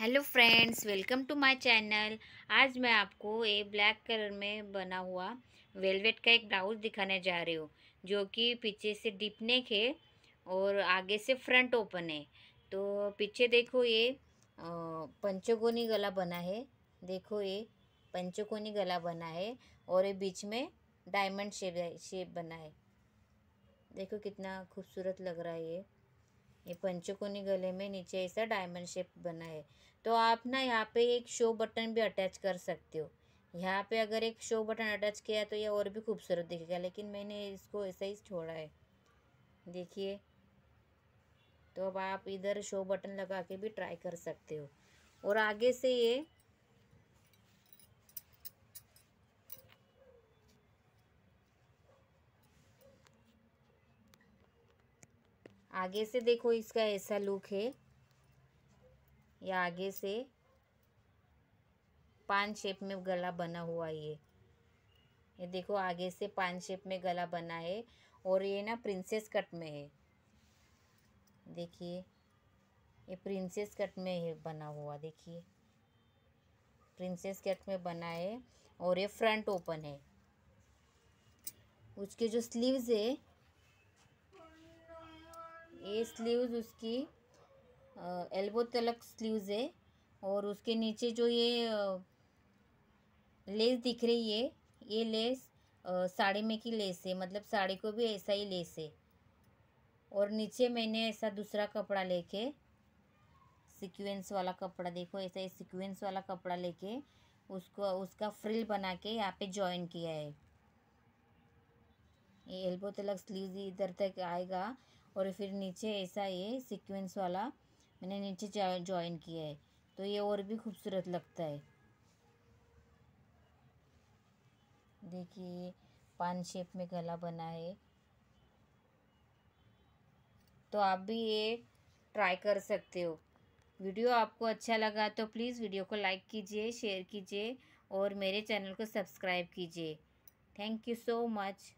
hello friends welcome to my channel आज मैं आपको ये ब्लैक कलर में बना हुआ वेलवेट का एक ब्लाउज दिखाने जा रही हूँ जो कि पीछे से डिप नेक है और आगे से फ्रंट ओपन है तो पीछे देखो ये पंचकोनी गला बना है देखो ये पंचकोनी गला बना है और ये बीच में डायमंड शेप शेप बना है देखो कितना खूबसूरत लग रहा है ये ये पंचकोनी गले में नीचे ऐसा डायमंड शेप बना है तो आप ना यहाँ पे एक शो बटन भी अटैच कर सकते हो यहाँ पे अगर एक शो बटन अटैच किया तो ये और भी खूबसूरत दिखेगा लेकिन मैंने इसको ऐसा ही छोड़ा है देखिए तो अब आप इधर शो बटन लगा के भी ट्राई कर सकते हो और आगे से ये आगे से देखो इसका ऐसा लुक है या आगे से पान शेप में गला बना हुआ ये ये देखो आगे से पान शेप में गला बना है और ये ना प्रिंसेस कट में है देखिए ये प्रिंसेस कट में है बना हुआ देखिए प्रिंसेस कट में बना है और ये फ्रंट ओपन है उसके जो स्लीव्स है ये स्लीव्स उसकी एल्बो तलक स्लीव्स है और उसके नीचे जो ये लेस दिख रही है ये लेस साड़ी में की लेस है मतलब साड़ी को भी ऐसा ही लेस है और नीचे मैंने ऐसा दूसरा कपड़ा लेके सिक्वेंस वाला कपड़ा देखो ऐसा ही सीक्वेंस वाला कपड़ा लेके उसको उसका फ्रिल बना के यहाँ पे जॉइन किया है ये एल्बो तलक स्लीव इधर तक आएगा और फिर नीचे ऐसा ये सीक्वेंस वाला मैंने नीचे जॉइन किया है तो ये और भी खूबसूरत लगता है देखिए ये पान शेप में गला बना है तो आप भी ये ट्राई कर सकते हो वीडियो आपको अच्छा लगा तो प्लीज़ वीडियो को लाइक कीजिए शेयर कीजिए और मेरे चैनल को सब्सक्राइब कीजिए थैंक यू सो मच